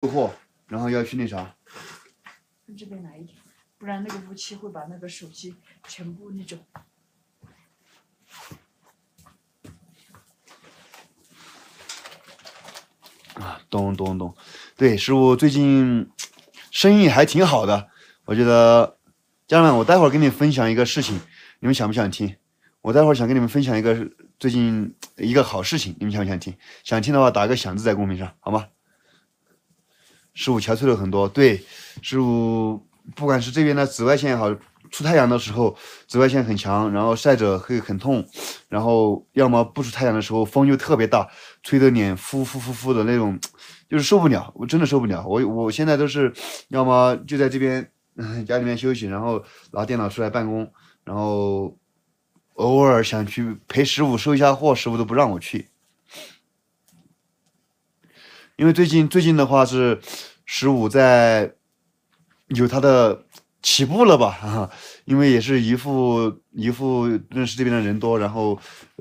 出货，然后要去那啥。这边来一点，不然那个雾气会把那个手机全部那种。啊，懂懂懂，对，师傅最近生意还挺好的，我觉得。家人们，我待会儿跟你分享一个事情，你们想不想听？我待会儿想跟你们分享一个最近一个好事情，你们想不想听？想听的话打个响字在公屏上，好吗？十五憔悴了很多，对，十五不管是这边的紫外线也好，出太阳的时候紫外线很强，然后晒着会很痛，然后要么不出太阳的时候风就特别大，吹的脸呼呼呼呼的那种，就是受不了，我真的受不了，我我现在都是要么就在这边 家里面休息，然后拿电脑出来办公，然后偶尔想去陪十五收一下货，十五都不让我去。因为最近最近的话是，十五在有他的起步了吧？因为也是一副一副认识这边的人多，然后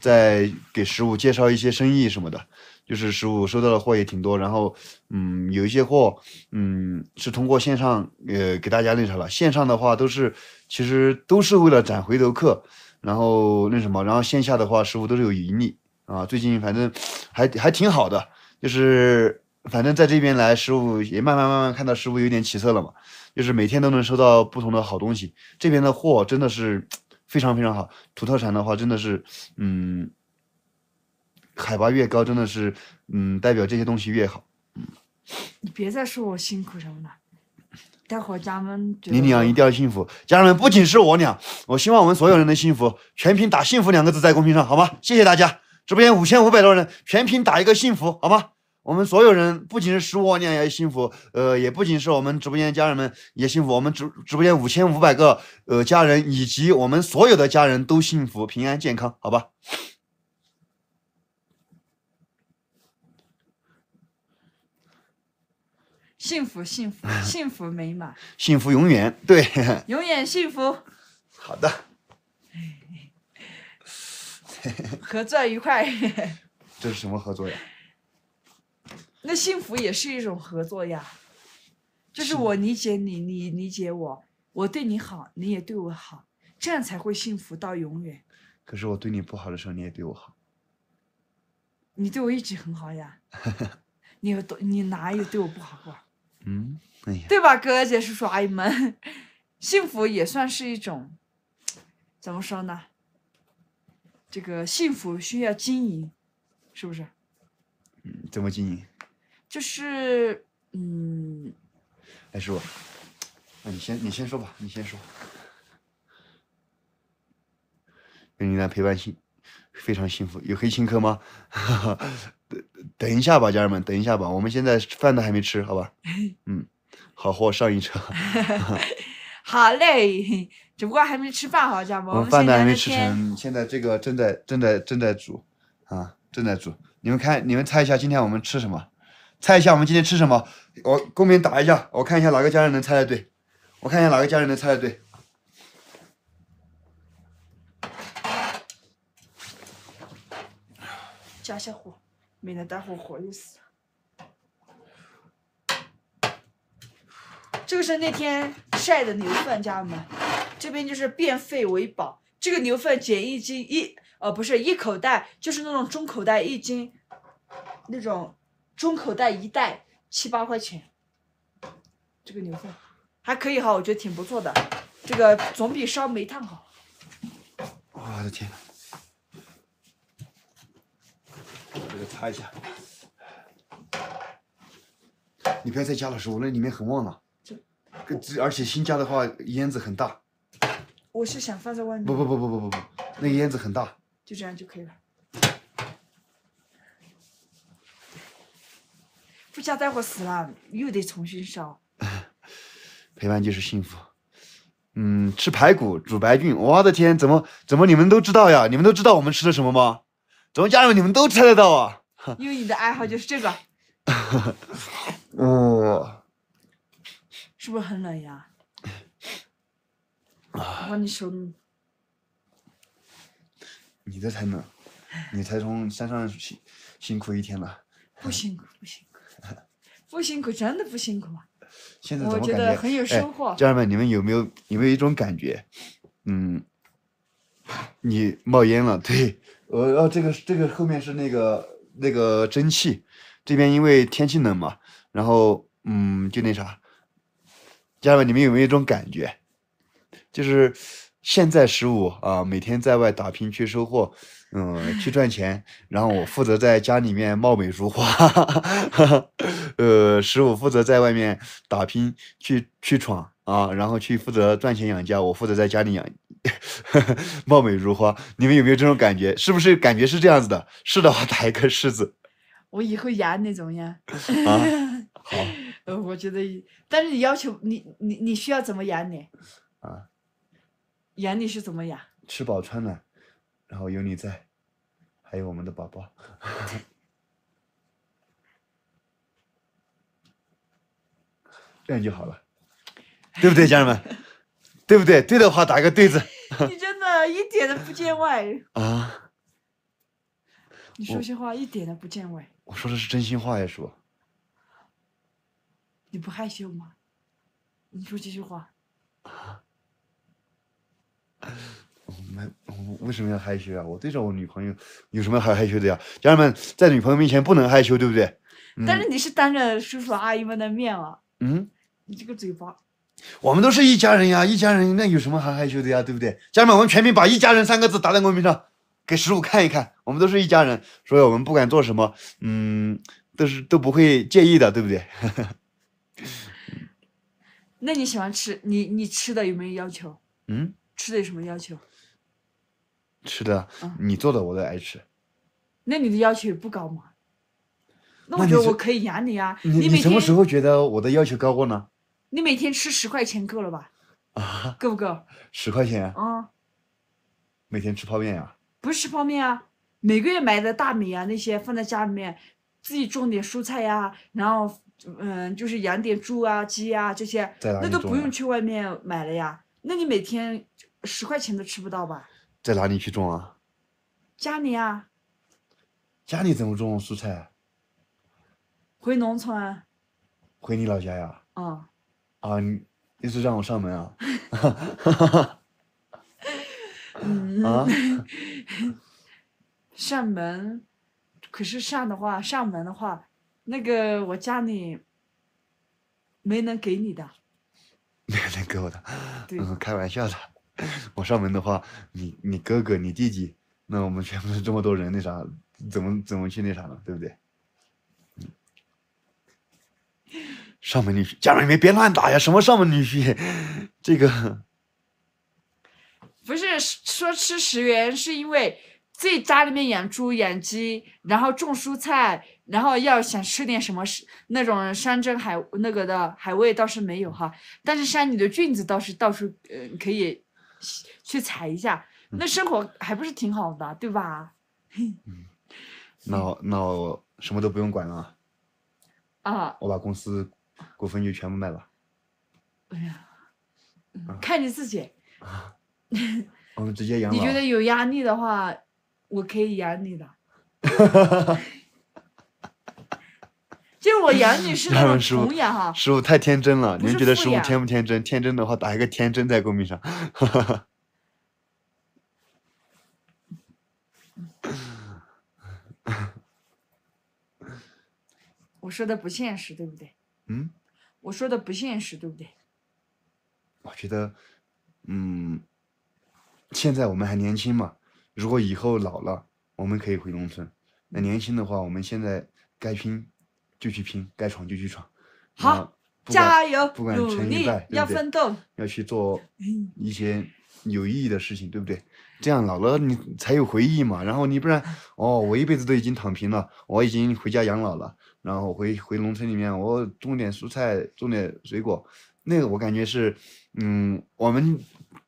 在给十五介绍一些生意什么的。就是十五收到的货也挺多，然后嗯，有一些货嗯是通过线上呃给大家那啥了。线上的话都是其实都是为了攒回头客，然后那什么，然后线下的话十五都是有盈利啊。最近反正还还挺好的，就是。反正在这边来，师傅也慢慢慢慢看到师傅有点起色了嘛，就是每天都能收到不同的好东西，这边的货真的是 非常非常好，土特产的话真的是，嗯，海拔越高真的是，嗯，代表这些东西越好，你别再说我辛苦什么的，待会儿家们，你俩一定要幸福，家人们不仅是我俩，我希望我们所有人的幸福，全屏打“幸福”两个字在公屏上，好吗？谢谢大家，直播间五千五百多人，全屏打一个“幸福”，好吗？我们所有人不仅是十五阿娘要幸福，呃，也不仅是我们直播间的家人们也幸福。我们直直播间五千五百个呃家人，以及我们所有的家人都幸福、平安、健康，好吧？幸福，幸福，幸福美满，幸福永远，对，永远幸福。好的，合作愉快。这是什么合作呀？那幸福也是一种合作呀，就是我理解你，你理解我，我对你好，你也对我好，这样才会幸福到永远。可是我对你不好的时候，你也对我好，你对我一直很好呀，你有多你哪有对我不好过？嗯，哎呀，对吧，哥哥姐姐叔叔阿姨们，幸福也算是一种，怎么说呢？这个幸福需要经营，是不是？嗯，怎么经营？就是嗯，哎傅，那你先你先说吧，你先说。有你的陪伴幸非常幸福。有黑青稞吗？等等一下吧，家人们，等一下吧。我们现在饭都还没吃，好吧？嗯，好货上一车。好嘞，只不过还没吃饭，好家人们。我们饭都还没吃成，现在这个正在正在正在煮啊，正在煮。你们看，你们猜一下，今天我们吃什么？猜一下我们今天吃什么？我公屏打一下，我看一下哪个家人能猜的对。我看一下哪个家人能猜的对。加下火，免得待会火又死。了。这个是那天晒的牛粪，家人们，这边就是变废为宝。这个牛粪捡一斤一，哦，不是一口袋，就是那种中口袋一斤，那种。中口袋一袋七八块钱，这个牛粪还可以哈，我觉得挺不错的，这个总比烧煤炭好。我的天哪！这个擦一下，你不要在家了，是我那里面很旺了。这而且新家的话烟子很大。我是想放在外面。不不不不不不不，那烟子很大。就这样就可以了。下待会死了，又得重新烧。陪伴就是幸福。嗯，吃排骨煮白菌，我的天，怎么怎么你们都知道呀？你们都知道我们吃的什么吗？怎么，家人你们都猜得到啊？因为你的爱好就是这个。哈 哦，是不是很冷呀？我，你手，你这才冷，你才从山上辛辛苦一天了。不辛苦，不辛苦。不辛苦，真的不辛苦啊！现在很有收获。哎，家人们，你们有没有有没有一种感觉？嗯，你冒烟了，对，呃，然后这个这个后面是那个那个蒸汽，这边因为天气冷嘛，然后嗯，就那啥，家人们，你们有没有一种感觉？就是。现在十五啊，每天在外打拼去收获，嗯，去赚钱。然后我负责在家里面貌美如花，呃，十五负责在外面打拼去去闯啊，然后去负责赚钱养家。我负责在家里养 貌美如花。你们有没有这种感觉？是不是感觉是这样子的？是的话打一个“是”字。我以后养那种呀？啊，好。呃，我觉得，但是你要求你你你需要怎么养呢？啊。养你是怎么养？吃饱穿暖，然后有你在，还有我们的宝宝，这样就好了，对不对，家人们？对不对？对的话打一个对字。你真的一点都不见外啊！你说些话一点都不见外。我说的是真心话呀，叔。你不害羞吗？你说这句话。我们为什么要害羞啊？我对着我女朋友有什么好害羞的呀？家人们在女朋友面前不能害羞，对不对？但是你是当着叔叔阿姨们的面啊。嗯，你这个嘴巴。我们都是一家人呀，一家人那有什么好害羞的呀，对不对？家人们，我们全民把“一家人”三个字打在公屏上，给十五看一看。我们都是一家人，所以我们不管做什么，嗯，都是都不会介意的，对不对？那你喜欢吃你你吃的有没有要求？嗯。吃的有什么要求？吃的，你做的我都爱吃。那你的要求也不高嘛？那我觉得我可以养你啊。你你什么时候觉得我的要求高过呢？你每天吃十块钱够了吧？啊，够不够？十块钱啊。嗯。每天吃泡面呀？不是吃泡面啊，每个月买的大米啊那些放在家里面，自己种点蔬菜呀，然后嗯就是养点猪啊鸡啊这些，那都不用去外面买了呀。那你每天？十块钱都吃不到吧？在哪里去种啊？家里啊。家里怎么种蔬菜？回农村。回你老家呀？啊。啊，意思让我上门啊？哈哈哈。嗯。上门，可是上的话，上门的话，那个我家里没能给你的。没能给我的，嗯，开玩笑的。我上门的话，你你哥哥你弟弟，那我们全部是这么多人，那啥，怎么怎么去那啥呢？对不对？上门女婿家人们别乱打呀！什么上门女婿，这个 不是说吃十元，是因为自己家里面养猪养鸡，然后种蔬菜，然后要想吃点什么那种山珍海那个的海味倒是没有哈，但是山里的菌子倒是到处呃可以。去踩一下，那生活还不是挺好的，对吧？嗯，那那什么都不用管了，啊，我把公司股份就全部卖了。哎呀，看你自己。我们直接养你觉得有压力的话，我可以养你的。哈哈哈哈。就我杨女士的模样哈，师傅太天真了。您觉得师傅天不天真？天真的话，打一个天真在公屏上。我说的不现实，对不对？嗯。我说的不现实，对不对？我觉得，嗯，现在我们还年轻嘛。如果以后老了，我们可以回农村。那年轻的话，我们现在该拼。就去拼，该闯就去闯，好，加油，不管努力，要奋斗，要去做一些有意义的事情，对不对？这样老了你才有回忆嘛。然后你不然，哦，我一辈子都已经躺平了，我已经回家养老了，然后回回农村里面，我种点蔬菜，种点水果，那个我感觉是，嗯，我们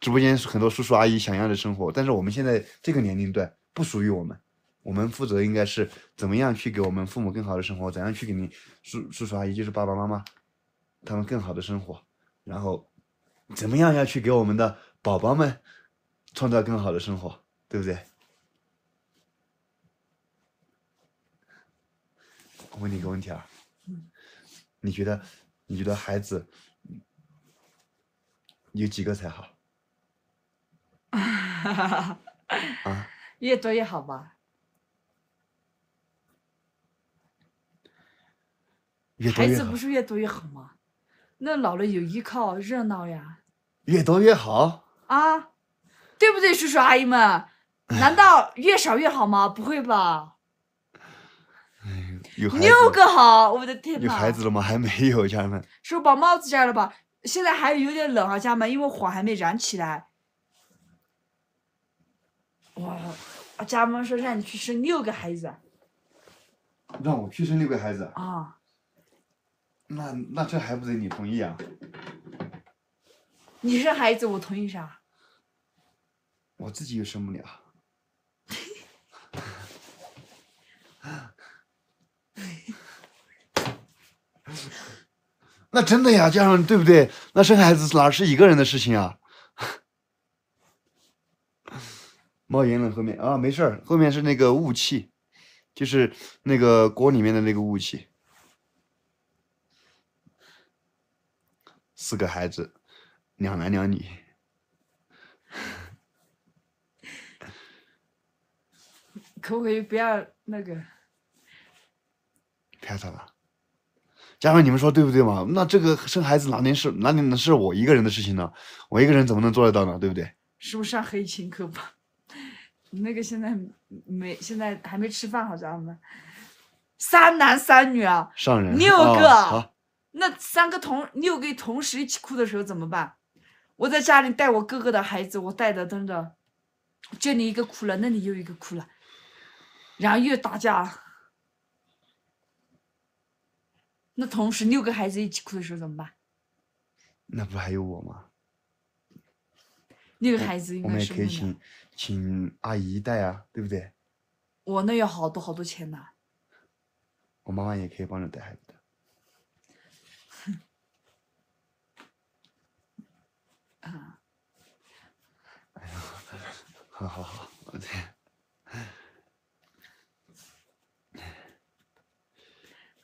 直播间很多叔叔阿姨想要的生活，但是我们现在这个年龄段不属于我们。我们负责应该是怎么样去给我们父母更好的生活？怎样去给你叔叔叔阿姨，就是爸爸妈妈，他们更好的生活？然后，怎么样要去给我们的宝宝们创造更好的生活，对不对？我问你一个问题啊，你觉得你觉得孩子有几个才好？啊？越多越好吧。孩子不是越多越好吗？那老了有依靠，热闹呀。越多越好。啊，对不对，叔叔阿姨们？难道越少越好吗？不会吧。哎呦，有六个好，我的天哪！有孩子了吗？还没有，家人们。是不是把帽子摘了吧？现在还有点冷啊，家人们，因为火还没燃起来。哇！家人们说让你去生六个孩子。让我去生六个孩子？啊。那那这还不得你同意啊？你生孩子我同意啥？我自己又生不了。那真的呀，家人对不对？那生孩子哪是一个人的事情啊？冒烟了后面啊，没事儿，后面是那个雾气，就是那个锅里面的那个雾气。四个孩子，两男两女，可不可以不要那个？太早了，人们，你们说对不对嘛？那这个生孩子哪能是哪里是我一个人的事情呢？我一个人怎么能做得到呢？对不对？是不是上黑心课吧？那个现在没现在还没吃饭，好家人们，三男三女啊，六个。那三个同六个同时一起哭的时候怎么办？我在家里带我哥哥的孩子，我带的真的，这里一个哭了，那里又一个哭了，然后又打架。那同时六个孩子一起哭的时候怎么办？那不还有我吗？六个孩子，我们也可以请请阿姨带啊，对不对？我那要好多好多钱呢。我妈妈也可以帮着带孩子。哎呀，好，好，好，我的天，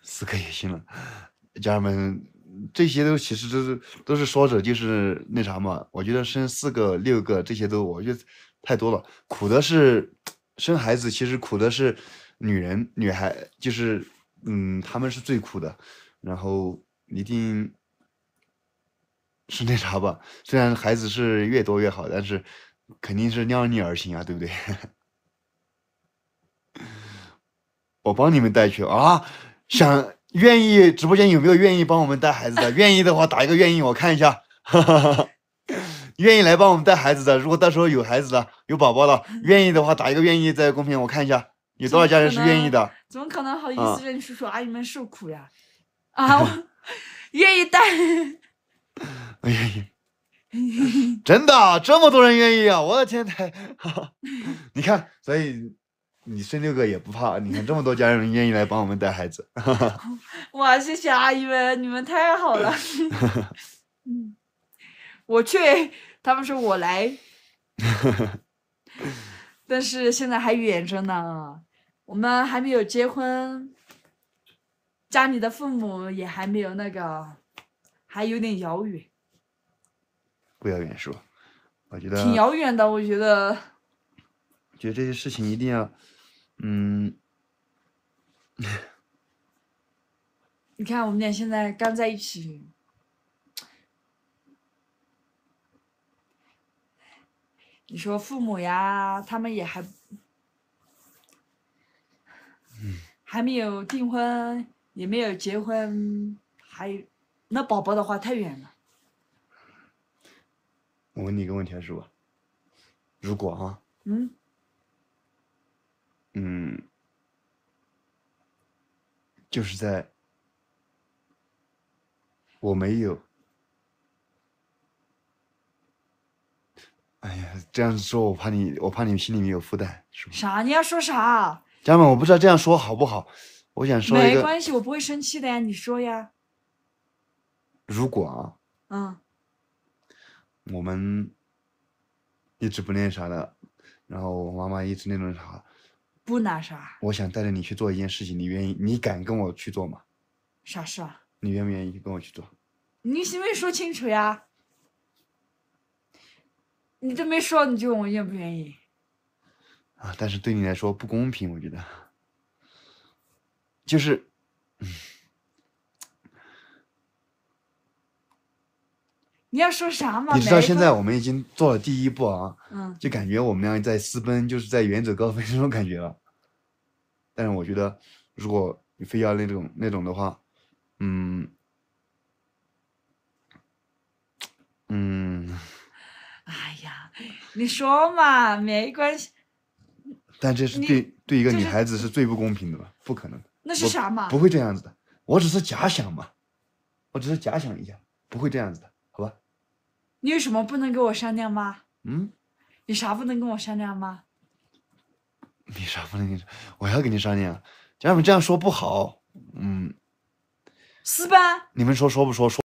四个也行了，家人们，这些都其实都是都是说着就是那啥嘛。我觉得生四个、六个这些都，我觉得太多了。苦的是生孩子，其实苦的是女人、女孩，就是嗯，她们是最苦的。然后一定。是那啥吧，虽然孩子是越多越好，但是肯定是量力而行啊，对不对？我帮你们带去啊！想愿意直播间有没有愿意帮我们带孩子的？愿意的话打一个愿意，我看一下。愿意来帮我们带孩子的，如果到时候有孩子的、有宝宝了，愿意的话打一个愿意，在公屏我看一下，有多少家人是愿意的？怎么可能好意思让叔叔阿姨们受苦呀？啊，愿意带。我愿意，真的这么多人愿意啊！我的天太 你看，所以你生六个也不怕，你看这么多家人愿意来帮我们带孩子，哇，谢谢阿姨们，你们太好了。我去，他们说我来，但是现在还远着呢，我们还没有结婚，家里的父母也还没有那个。还有点遥远，不遥远是吧？我觉得挺遥远的，我觉得。觉得这些事情一定要，嗯。你看，我们俩现在刚在一起，你说父母呀，他们也还，嗯，还没有订婚，也没有结婚，还。那宝宝的话太远了。我问你一个问题，啊，是吧？如果啊，嗯，嗯，就是在，我没有。哎呀，这样说，我怕你，我怕你心里面有负担，是吧？啥？你要说啥？家人们，我不知道这样说好不好。我想说，没关系，我不会生气的呀。你说呀。如果啊，嗯，我们一直不那啥的，然后我妈妈一直那种啥，不那啥。我想带着你去做一件事情，你愿意？你敢跟我去做吗？啥事啊？你愿不愿意跟我去做？你没说清楚呀，你都没说你就问我愿不愿意？啊，但是对你来说不公平，我觉得，就是。嗯。你要说啥嘛？你知道现在我们已经做了第一步啊，嗯，就感觉我们俩在私奔，就是在远走高飞那种感觉了。但是我觉得，如果你非要那种那种的话，嗯，嗯，哎呀，你说嘛，没关系。但这是对对一个女孩子是最不公平的吧？不可能。那是啥嘛？不会这样子的，我只是假想嘛，我只是假想一下，不会这样子的。你有什么不能跟我商量吗？嗯，你啥不能跟我商量吗？你啥不能跟？我要跟你商量，人们这样说不好，嗯，是吧？你们说说不说说。